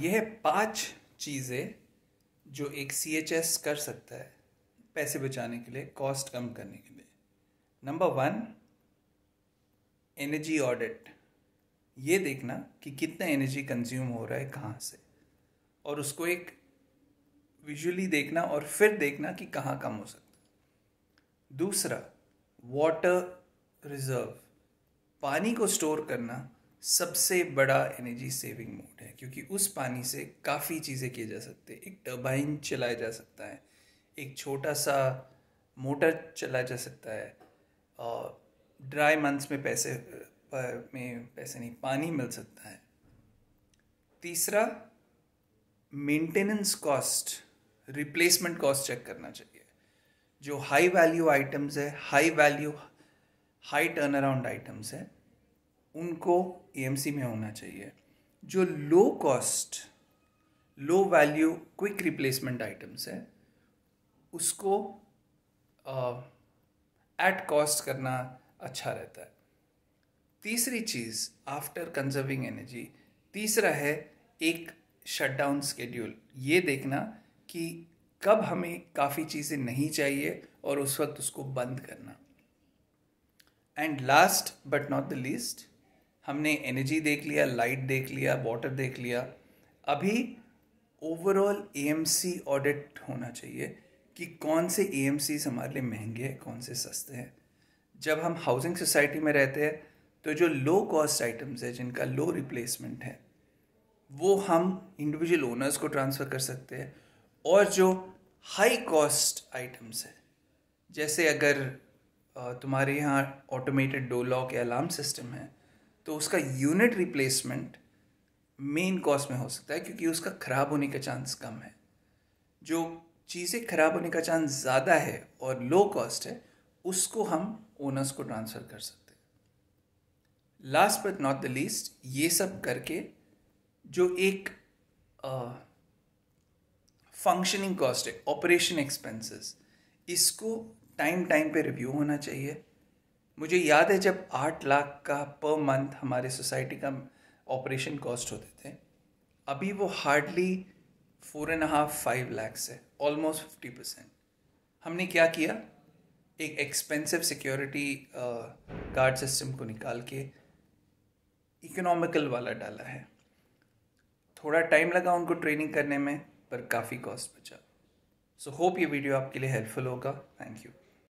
यह पांच चीज़ें जो एक सी एच एस कर सकता है पैसे बचाने के लिए कॉस्ट कम करने के लिए नंबर वन एनर्जी ऑडिट ये देखना कि कितना एनर्जी कंज्यूम हो रहा है कहाँ से और उसको एक विजुअली देखना और फिर देखना कि कहाँ कम हो सकता है दूसरा वाटर रिजर्व पानी को स्टोर करना सबसे बड़ा एनर्जी सेविंग मोड है क्योंकि उस पानी से काफ़ी चीज़ें की जा सकती है एक टर्बाइन चलाया जा सकता है एक छोटा सा मोटर चलाया जा सकता है और ड्राई मंथ्स में पैसे में पैसे नहीं पानी मिल सकता है तीसरा maintenance cost replacement cost check करना चाहिए जो हाई वैल्यू आइटम्स है high value high turn around items हैं उनको ई में होना चाहिए जो low cost low value quick replacement items है उसको एट कॉस्ट करना अच्छा रहता है तीसरी चीज़ आफ्टर कंजर्विंग एनर्जी तीसरा है एक शटडाउन स्केड्यूल ये देखना कि कब हमें काफ़ी चीज़ें नहीं चाहिए और उस वक्त उसको बंद करना and last but not the least हमने एनर्जी देख लिया लाइट देख लिया वाटर देख लिया अभी ओवरऑल एएमसी ऑडिट होना चाहिए कि कौन से एएमसीस हमारे लिए महंगे हैं कौन से सस्ते हैं जब हम हाउसिंग सोसाइटी में रहते हैं तो जो लो कॉस्ट आइटम्स है जिनका लो रिप्लेसमेंट है वो हम इंडिविजुअल ओनर्स को ट्रांसफ़र कर सकते हैं और जो हाई कॉस्ट आइटम्स है जैसे अगर तुम्हारे यहाँ ऑटोमेटेड डोलॉक या अलार्म सिस्टम है तो उसका यूनिट रिप्लेसमेंट मेन कॉस्ट में हो सकता है क्योंकि उसका ख़राब होने का चांस कम है जो चीज़ें ख़राब होने का चांस ज़्यादा है और लो कॉस्ट है उसको हम ओनर्स को ट्रांसफ़र कर सकते हैं last but not the least ये सब करके जो एक फंक्शनिंग कॉस्ट है ऑपरेशन एक्सपेंसेस इसको टाइम टाइम पे रिव्यू होना चाहिए मुझे याद है जब आठ लाख का पर मंथ हमारे सोसाइटी का ऑपरेशन कॉस्ट होते थे अभी वो hardly four and half five lakhs है ऑलमोस्ट फिफ्टी परसेंट हमने क्या किया एक एक्सपेंसिव सिक्योरिटी गार्ड सिस्टम को निकाल के इकोनॉमिकल वाला डाला है थोड़ा टाइम लगा उनको ट्रेनिंग करने में पर काफ़ी कॉस्ट बचा सो होप ये वीडियो आपके लिए हेल्पफुल होगा थैंक यू